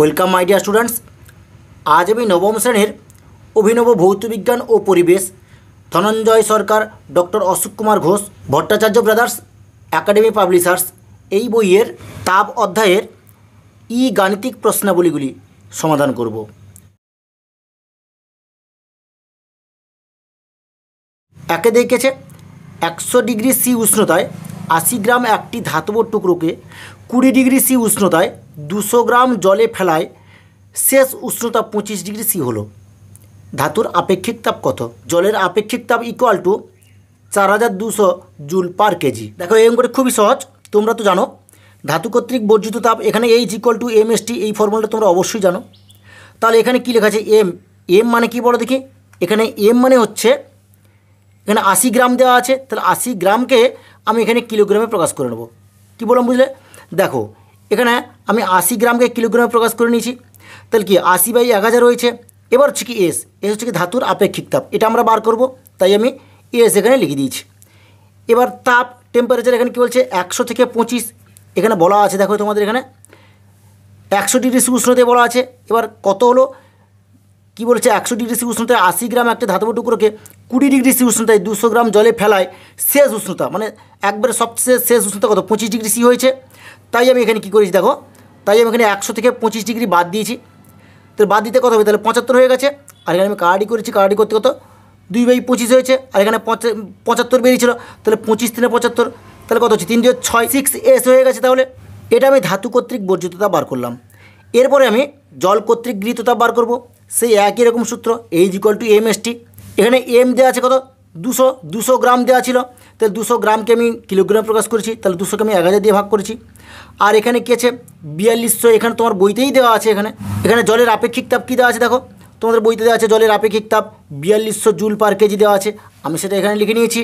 welcome my dear students আজ আমি নবম শ্রেণীর অভিনব ভৌতবিজ্ঞান ও পরিবেশ Dhananjay Sarkar doctor Ashok Kumar Ghosh Bhattacharya brothers academy publishers এই বইয়ের তাপ অধ্যায়ের ই গাণিতিক প্রশ্নাবলীগুলি সমাধান করব একে দেখেছে একশো ডিগ্রি সি উষ্ণতায় আশি গ্রাম একটি ধাতব টুকরোকে কুড়ি ডিগ্রি সি উষ্ণতায় দুশো গ্রাম জলে ফেলায় শেষ উষ্ণতা পঁচিশ ডিগ্রি সি হলো ধাতুর আপেক্ষিক তাপ কত জলের আপেক্ষিক তাপ ইকুয়াল টু চার হাজার দুশো জুল পার কেজি দেখো এম করে খুবই সহজ তোমরা তো জানো ধাতু কর্তৃক বর্জিত তাপ এখানে H equal to M S T এই ফর্মুলাটা তোমরা অবশ্যই জানো তাহলে এখানে কী লেখা আছে এম এম মানে কি বলো দেখি এখানে এম মানে হচ্ছে এখানে আশি গ্রাম দেওয়া আছে তাহলে আশি গ্রামকে আমি এখানে কিলোগ্রামে প্রকাশ করে নেবো কী বললাম বুঝলে দেখো এখানে আমি আশি গ্রামকে কিলোগ্রামে প্রকাশ করে নিয়েছি তাহলে কি আশি বাই এক হাজার রয়েছে এবার হচ্ছে কি এস এস হচ্ছে কি ধাতুর আপেক্ষিক তাপ এটা আমরা বার করব তাই আমি এস এখানে লিখে দিয়েছি এবার তাপ টেম্পারেচার এখানে কী বলছে একশো থেকে পঁচিশ এখানে বলা আছে দেখো তোমাদের এখানে একশো ডিগ্রি সি উষ্ণতে বলা আছে এবার কত হলো কি বলছে একশো ডিগ্রি সি উষ্ণতায় আশি গ্রাম একটা ধাতব টুকরোকে কুড়ি ডিগ্রি সি উষ্ণতায় দুশো গ্রাম জলে ফেলায় শেষ উষ্ণতা মানে একবারে সবচেয়ে শেষ উষ্ণতা কত পঁচিশ ডিগ্রি সি হয়েছে তাই আমি এখানে কী করেছি দেখো তাই আমি এখানে একশো থেকে পঁচিশ ডিগ্রি বাদ দিয়েছি তো বাদ দিতে কত হবে তাহলে পঁচাত্তর হয়ে গেছে আর এখানে আমি কারাডি করেছি কারাডি করতে কত দুই বাই পঁচিশ হয়েছে আর এখানে পঁচাত্তর বেরিয়েছিল তাহলে পঁচিশ তিনে পঁচাত্তর তাহলে কত হচ্ছে তিন দিয়ে ছয় সিক্স এস হয়ে গেছে তাহলে এটা আমি ধাতু কর্তৃক বর্জিততা বার করলাম এরপরে আমি জল কর্তৃক গৃহীততা বার করব সেই একই রকম সূত্র H equal to M S T এখানে এম দেওয়া আছে কত দুশো দুশো গ্রাম দেওয়া ছিল তাহলে দুশো গ্রামকে আমি কিলোগ্রাম প্রকাশ করেছি তাহলে দুশোকে আমি এক হাজার দিয়ে ভাগ করেছি আর এখানে কী আছে বিয়াল্লিশশো এখানে তোমার বইতেই দেওয়া আছে এখানে এখানে জলের আপেক্ষিক তাপ কী দেওয়া আছে দেখো তোমাদের বইতে দেওয়া আছে জলের আপেক্ষিক তাপ বিয়াল্লিশশো জুল পার কেজি দেওয়া আছে আমি সেটা এখানে লিখে নিয়েছি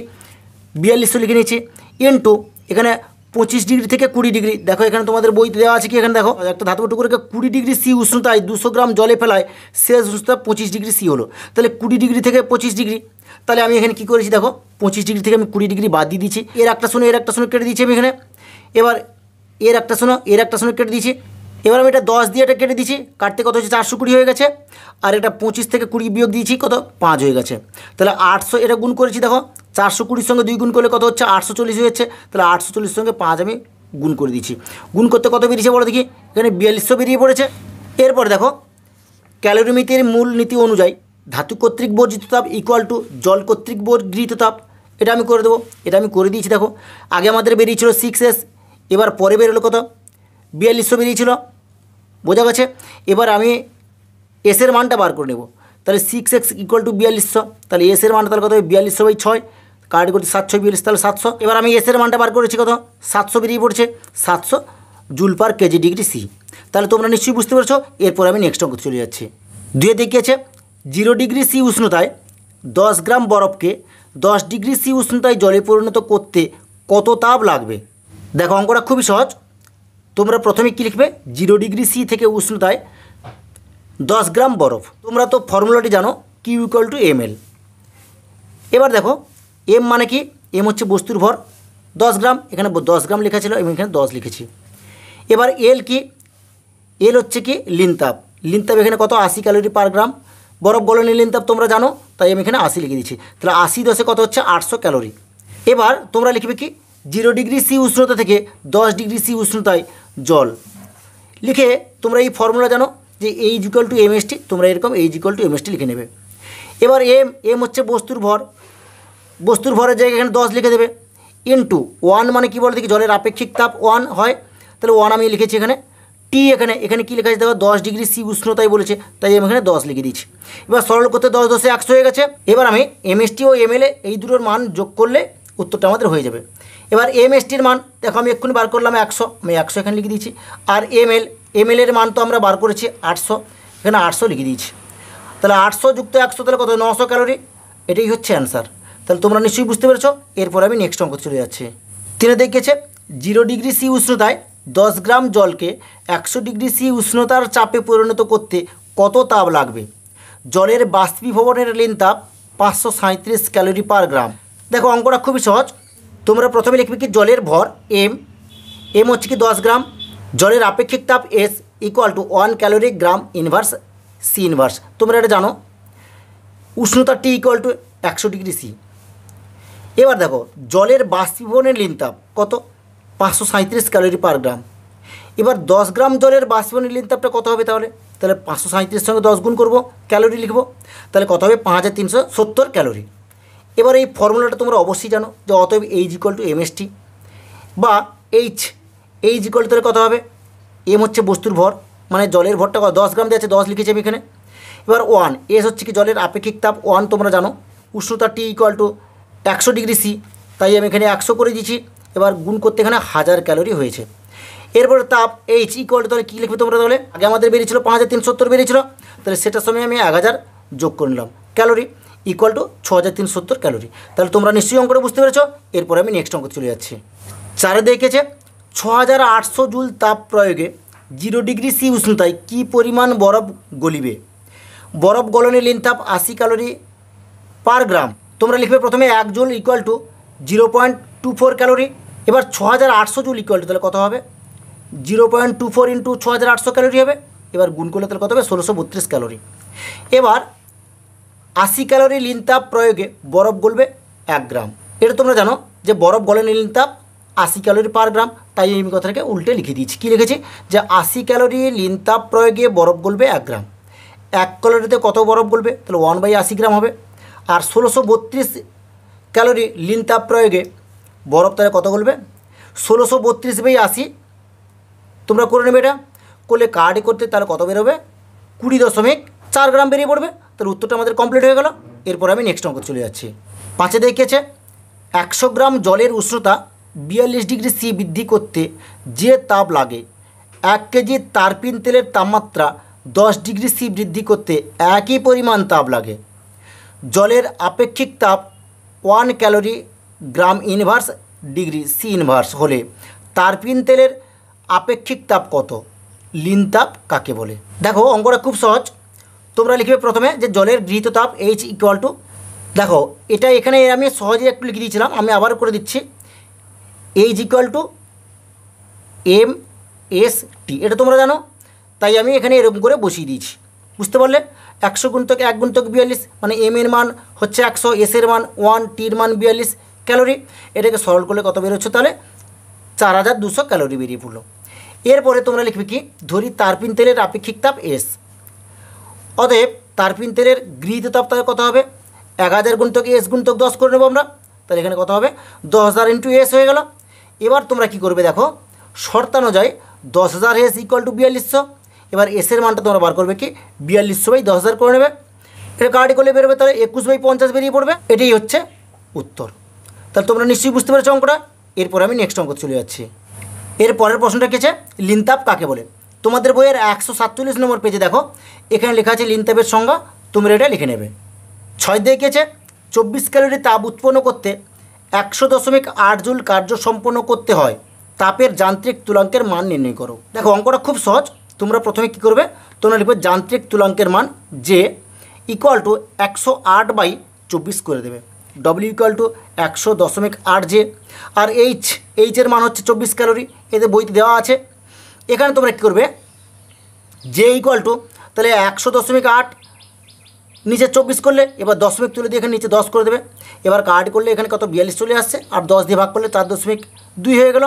বিয়াল্লিশশো লিখে নিয়েছি এন টু এখানে পঁচিশ ডিগ্রি থেকে কুড়ি ডিগ্রি দেখো এখানে তোমাদের বইতে দেওয়া আছে কি এখানে দেখো একটা ধাতব টুকুরকে কুড়ি ডিগ্রি সি উষ্ণতায় দুশো গ্রাম জলে ফেলায় শেষ উষ্ণতা পঁচিশ ডিগ্রি সি হলো তাহলে কুড়ি ডিগ্রি থেকে পঁচিশ ডিগ্রি তাহলে আমি এখানে কি করেছি দেখো পঁচিশ ডিগ্রি থেকে আমি কুড়ি ডিগ্রি বাদ দিয়ে দিচ্ছি এর একটা শোনো এর একটা শূন্য কেটে দিচ্ছি আমি এখানে এবার এর একটা শোনো এর একটা শূন্য কেটে দিচ্ছি এবার আমি এটা দশ দিয়ে এটা কেটে দিচ্ছি কাটতে কত হচ্ছে চারশো কুড়ি হয়ে গেছে আর এটা পঁচিশ থেকে কুড়ি বিয়োগ দিয়েছি কত পাঁচ হয়ে গেছে তাহলে আটশো এটা গুণ করেছি দেখো চারশো কুড়ির সঙ্গে দুই গুণ করলে কত হচ্ছে আটশো চল্লিশ হয়ে যাচ্ছে তাহলে আটশো চল্লিশ সঙ্গে পাঁচ আমি গুণ করে দিচ্ছি গুণ করতে কত বেরিয়েছে বলো দেখি এখানে বিয়াল্লিশশো বেরিয়ে পড়েছে এরপর দেখো ক্যালোরিমিতির মূল নীতি অনুযায়ী ধাতু কর্তৃক বর্জিত তাপ ইকুয়াল টু জল কর্তৃক বর্জিত তাপ এটা আমি করে দেবো এটা আমি করে দিয়েছি দেখো আগে আমাদের বেরিয়েছিল সিক্স এস এবার পরে বেরোলো কত বিয়াল্লিশশো বেরিয়েছিল বোঝা গেছে এবার আমি এসের মানটা বার করে নেব তাহলে সিক্স এক্স ইকুয়াল টু বিয়াল্লিশশো তাহলে এসের মানটা তাহলে কত হবে বিয়াল্লিশশো বাই ছয় কার্ড করছি সাতশো বিয়াল্লিশ তাহলে সাতশো এবার আমি এসের মানটা বার করেছি কত সাতশো বেরিয়ে পড়ছে সাতশো joule per kg degree C তাহলে তোমরা নিশ্চয়ই বুঝতে পারছো এরপর আমি নেক্সট অঙ্ক চলে যাচ্ছি দুয়ে দেখিয়েছে জিরো ডিগ্রি সি উষ্ণতায় দশ গ্রাম বরফকে দশ ডিগ্রি সি উষ্ণতায় জলে পরিণত করতে কত তাপ লাগবে দেখো অঙ্কটা খুবই সহজ তোমরা প্রথমে কী লিখবে জিরো ডিগ্রি সি থেকে উষ্ণতায় দশ গ্রাম বরফ তোমরা তো ফর্মুলাটি জানো Q equal to M L এবার দেখো এম মানে কি এম হচ্ছে বস্তুর ভর দশ গ্রাম এখানে দশ গ্রাম লেখা ছিল এবং এখানে দশ লিখেছি এবার এল কি এল হচ্ছে কি লিনতাপ লিনতাপ এখানে কত আশি ক্যালোরি পার গ্রাম বরফ গলনীলিন তাপ তোমরা জানো তাই আমি এখানে আশি লিখে দিচ্ছি তাহলে আশি দশে কত হচ্ছে আটশো ক্যালোরি এবার তোমরা লিখবে কি জিরো ডিগ্রি সি উষ্ণতা থেকে দশ ডিগ্রি সি উষ্ণতায় জল লিখে তোমরা এই ফর্মুলা জানো যে এই জিকল টু এম টি তোমরা এরকম এই জিকল টু এম টি লিখে নেবে এবার এম এম হচ্ছে বস্তুর ভর বস্তুর ভরের জায়গায় এখানে দশ লিখে দেবে ইন্টু ওয়ান মানে কী বলে দেখি জলের আপেক্ষিক তাপ ওয়ান হয় তাহলে ওয়ান আমি লিখেছি এখানে টি এখানে এখানে কী লেখা আছে দেখো দশ ডিগ্রি সি উষ্ণতাই বলেছে তাই আমি এখানে দশ লিখে দিচ্ছি এবার সরল করতে দশ দশে একশো হয়ে গেছে এবার আমি এমএসটি ও এমএলএ এই দুটোর মান যোগ করলে উত্তরটা আমাদের হয়ে যাবে এবার এমএসটির মান দেখো আমি এক্ষুনি বার করলাম একশো আমি একশো এখানে লিখে দিয়েছি আর এমএল এমএল এর মান তো আমরা বার করেছি আটশো এখানে আটশো লিখে দিয়েছি তাহলে আটশো যুক্ত একশো তাহলে কত নশো ক্যালোরি এটাই হচ্ছে অ্যান্সার তাহলে তোমরা নিশ্চয়ই বুঝতে পেরেছো এরপর আমি নেক্সট অঙ্ক চলে যাচ্ছি তিনে দেখিয়েছে জিরো ডিগ্রি সি উষ্ণতায় দশ গ্রাম জলকে একশো ডিগ্রি সি উষ্ণতার চাপে পরিণত করতে কত তাপ লাগবে জলের বাষ্পীভবনের লেন তাপ পাঁচশো সাঁত্রিশ ক্যালোরি পার গ্রাম দেখো অঙ্কটা খুবই সহজ তোমরা প্রথমে লিখবে কি জলের ভর এম এম হচ্ছে কি দশ গ্রাম জলের আপেক্ষিক তাপ S equal to one calorie gram inverse C inverse তোমরা এটা জানো উষ্ণতা টি ইকুয়াল টু একশো ডিগ্রি সি এবার দেখো জলের বাষ্পীভবনের লিনতাপ কত পাঁচশো সাঁত্রিশ ক্যালোরি পার গ্রাম এবার দশ গ্রাম জলের বাষ্পনীলিন তাপটা কত হবে তাহলে তাহলে পাঁচশো সাঁত্রিশ সঙ্গে দশ গুণ করবো ক্যালোরি লিখবো তাহলে কত হবে পাঁচ হাজার তিনশো সত্তর ক্যালোরি এবার এই ফর্মুলাটা তোমরা অবশ্যই জানো যে অতএব এইচ ইকুয়াল টু এমএসটি বা এইচ এইচ ইকুয়াল তাহলে কত হবে এম হচ্ছে বস্তুর ভর মানে জলের ভরটা কত দশ গ্রাম দিয়ে আছে দশ লিখেছি আমি এখানে এবার ওয়ান এস হচ্ছে কি জলের আপেক্ষিক তাপ ওয়ান তোমরা জানো উষ্ণতা টি ইকুয়াল টু একশো ডিগ্রি সি তাই আমি এখানে একশো করে দিয়েছি এবার গুণ করতে এখানে হাজার ক্যালোরি হয়েছে এরপরে তাপ এইচ ইকল টু তাহলে কী লিখবে তোমরা তাহলে আগে আমাদের বেরিয়েছিল পাঁচ হাজার তিনশো সত্তর বেরিয়েছিল তাহলে সেটার সময় আমি এক হাজার যোগ করে নিলাম ক্যালোরি ইকুয়াল টু ছ হাজার তিনশো সত্তর ক্যালোরি তাহলে তোমরা নিশ্চয়ই অঙ্কটা বুঝতে পেরেছ এরপরে আমি নেক্সট অঙ্ক চলে যাচ্ছি চারে দেখেছে ছ হাজার আটশো জুল তাপ প্রয়োগে জিরো ডিগ্রি সি উষ্ণতায় কী পরিমাণ বরফ গলিবে বরফ গলনের লিন তাপ আশি ক্যালোরি পার গ্রাম তোমরা লিখবে প্রথমে এক joule equal to zero point two four calorie এবার ছ হাজার আটশো জুল ইকুয়াল টু তাহলে কত হবে zero point two four into ছ হাজার আটশো ক্যালোরি হবে এবার গুণ করলে তাহলে কত হবে ষোলোশো বত্রিশ ক্যালোরি এবার আশি ক্যালোরি লিনতাপ প্রয়োগে বরফ গলবে এক গ্রাম এটা তোমরা জানো যে বরফ গলেন লিনতাপ আশি ক্যালোরি পার গ্রাম তাই আমি কথাটাকে উল্টে লিখে দিয়েছি কী লিখেছি যে আশি ক্যালোরি লিনতাপ প্রয়োগে বরফ গলবে এক গ্রাম এক ক্যালোরিতে কত বরফ গলবে তাহলে ওয়ান বাই আশি গ্রাম হবে আর ষোলোশো বত্রিশ ক্যালোরি লিনতাপ প্রয়োগে বরফ তাহলে কত করবে ষোলোশো বত্রিশ বাই আশি তোমরা করে নেবে এটা করলে কার্ডে করতে তাহলে কত বেরোবে কুড়ি দশমিক চার গ্রাম বেরিয়ে পড়বে তাহলে উত্তরটা আমাদের কমপ্লিট হয়ে গেল এরপর আমি নেক্সট অঙ্ক চলে যাচ্ছি পাঁচে দেখিয়েছে একশো গ্রাম জলের উষ্ণতা বিয়াল্লিশ ডিগ্রি সি বৃদ্ধি করতে যে তাপ লাগে এক কেজি তারপিন তেলের তাপমাত্রা দশ ডিগ্রি সি বৃদ্ধি করতে একই পরিমাণ তাপ লাগে জলের আপেক্ষিক তাপ one calorie gram inverse degree C inverse হলে তারপিন তেলের আপেক্ষিক তাপ কত লিন তাপ কাকে বলে দেখো অঙ্কটা খুব সহজ তোমরা লিখবে প্রথমে যে জলের গৃহীত তাপ এইচ ইকুয়াল টু দেখো এটা এখানে আমি সহজে একটু লিখে দিয়েছিলাম আমি আবার করে দিচ্ছি H equal to M S T এটা তোমরা জানো তাই আমি এখানে এরকম করে বসিয়ে দিয়েছি বুঝতে পারলে একশো গুণতক এক গুণতক বিয়াল্লিশ মানে এম এর মান হচ্ছে একশো এস এর মান ওয়ান টির মান বিয়াল্লিশ ক্যালোরি এটাকে সরল করলে কত হচ্ছে তাহলে চার হাজার দুশো ক্যালোরি বেরিয়ে পড়লো এরপরে তোমরা লিখবে কি ধরি তারপিন তেলের আপেক্ষিক তাপ এস অতএব তারপিন তেলের গৃহীত তাপ তাহলে কত হবে এক হাজার গুণতক এস গুণতক দশ করে নেবো আমরা তাহলে এখানে কত হবে দশ হাজার ইন্টু এস হয়ে গেল এবার তোমরা কি করবে দেখো শর্তানুযায়ী দশ হাজার এস ইকুয়াল টু বিয়াল্লিশশো এবার এসের মানটা তোমরা বার করবে কি বিয়াল্লিশশো বাই দশ হাজার করে নেবে এটা কার্ড করলে বেরোবে তাহলে একুশ বাই পঞ্চাশ বেরিয়ে পড়বে এটাই হচ্ছে উত্তর তাহলে তোমরা নিশ্চয়ই বুঝতে পারছো অঙ্কটা এরপর আমি নেক্সট অঙ্ক চলে যাচ্ছি এর পরের প্রশ্নটা কেছে লিনতাপ কাকে বলে তোমাদের বইয়ের একশো সাতচল্লিশ নম্বর পেজে দেখো এখানে লেখা আছে লিনতাপের সংজ্ঞা তোমরা এটা লিখে নেবে ছয় দিয়ে কেছে চব্বিশ ক্যালোরি তাপ উৎপন্ন করতে একশো দশমিক আট জুল কার্য সম্পন্ন করতে হয় তাপের যান্ত্রিক তুলাঙ্কের মান নির্ণয় করো দেখো অঙ্কটা খুব সহজ তোমরা প্রথমে কী করবে তোমরা লিখবে যান্ত্রিক তুলাঙ্কের মান যে ইকুয়াল টু একশো আট বাই চব্বিশ করে দেবে ডব্লিউ ইকুয়াল টু একশো দশমিক আট জে আর এইচ এইচের মান হচ্ছে চব্বিশ ক্যালোরি এতে বইতে দেওয়া আছে এখানে তোমরা কী করবে জে ইকুয়াল টু তাহলে একশো দশমিক আট নিচে চব্বিশ করলে এবার দশমিক তুলে দিয়ে এখানে নিচে দশ করে দেবে এবার কার্ড করলে এখানে কত বিয়াল্লিশ চলে আসছে আর দশ দিয়ে ভাগ করলে চার দশমিক দুই হয়ে গেল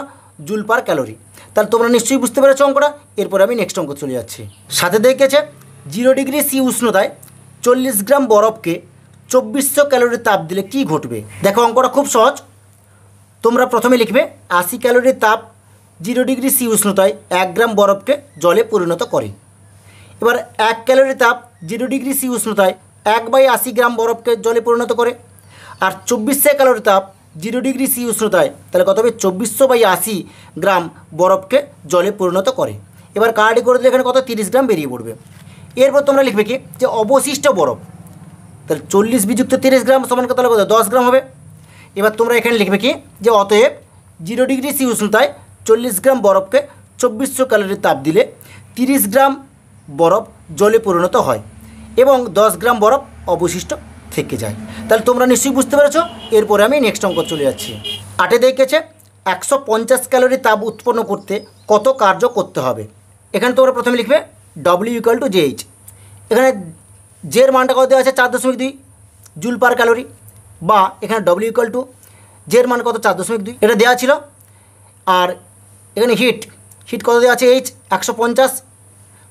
জুল পার ক্যালোরি তাহলে তোমরা নিশ্চয়ই বুঝতে পেরেছ অঙ্কটা এরপরে আমি নেক্সট অঙ্ক চলে যাচ্ছি সাথে দেখেছে জিরো ডিগ্রি সি উষ্ণতায় চল্লিশ গ্রাম বরফকে চব্বিশশো ক্যালোরি তাপ দিলে কি ঘটবে দেখো অঙ্কটা খুব সহজ তোমরা প্রথমে লিখবে আশি ক্যালোরি তাপ জিরো ডিগ্রি সি উষ্ণতায় এক গ্রাম বরফকে জলে পরিণত করে এবার এক ক্যালোরি তাপ জিরো ডিগ্রি সি উষ্ণতায় এক বাই আশি গ্রাম বরফকে জলে পরিণত করে আর চব্বিশশো ক্যালোরি তাপ জিরো ডিগ্রি সি উষ্ণতায় তাহলে কত হবে চব্বিশশো বাই আশি গ্রাম বরফকে জলে পরিণত করে এবার কাড়াটি করে দিলে এখানে কত তিরিশ গ্রাম বেরিয়ে পড়বে এরপর তোমরা লিখবে কি যে অবশিষ্ট বরফ তাহলে চল্লিশ বিযুক্ত তিরিশ গ্রাম সমান কত লাগবে দশ গ্রাম হবে এবার তোমরা এখানে লিখবে কি যে অতএব জিরো ডিগ্রি সি উষ্ণতায় চল্লিশ গ্রাম বরফকে চব্বিশশো ক্যালোরি তাপ দিলে তিরিশ গ্রাম বরফ জলে পরিণত হয় এবং দশ গ্রাম বরফ অবশিষ্ট থেকে যায় তাহলে তোমরা নিশ্চয়ই বুঝতে পেরেছো এরপরে আমি নেক্সট অঙ্ক চলে যাচ্ছি আটে দেখেছে একশো পঞ্চাশ ক্যালোরি তাপ উৎপন্ন করতে কত কার্য করতে হবে এখানে তোমরা প্রথমে লিখবে ডব্লিউ ইকাল টু জেএইচ এখানে জের মানটা কত দেওয়া আছে চার দশমিক দুই জুল পার ক্যালোরি বা এখানে ডব্লিউ ইকুয়াল টু জের মান কত চার দশমিক দুই এটা দেওয়া ছিল আর এখানে হিট হিট কত দেওয়া আছে এইচ একশো পঞ্চাশ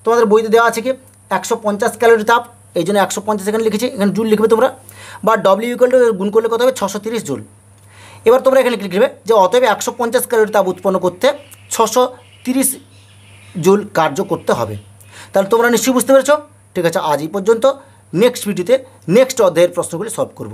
তোমাদের বইতে দেওয়া আছে কি একশো পঞ্চাশ ক্যালোরি তাপ এই জন্য একশো পঞ্চাশ এখানে লিখেছি এখানে জুল লিখবে তোমরা বা ডব্লিউ ইকুয়াল টু গুণ করলে কত হবে ছশো তিরিশ জুল এবার তোমরা এখানে লিখবে যে অতএব একশো পঞ্চাশ ক্যালোরি তাপ উৎপন্ন করতে ছশো তিরিশ জুল কার্য করতে হবে তাহলে তোমরা নিশ্চয়ই বুঝতে পেরেছো ঠিক আছে আজই পর্যন্ত নেক্সট ভিডিওতে নেক্সট অধের প্রশ্নগুলি সলভ করব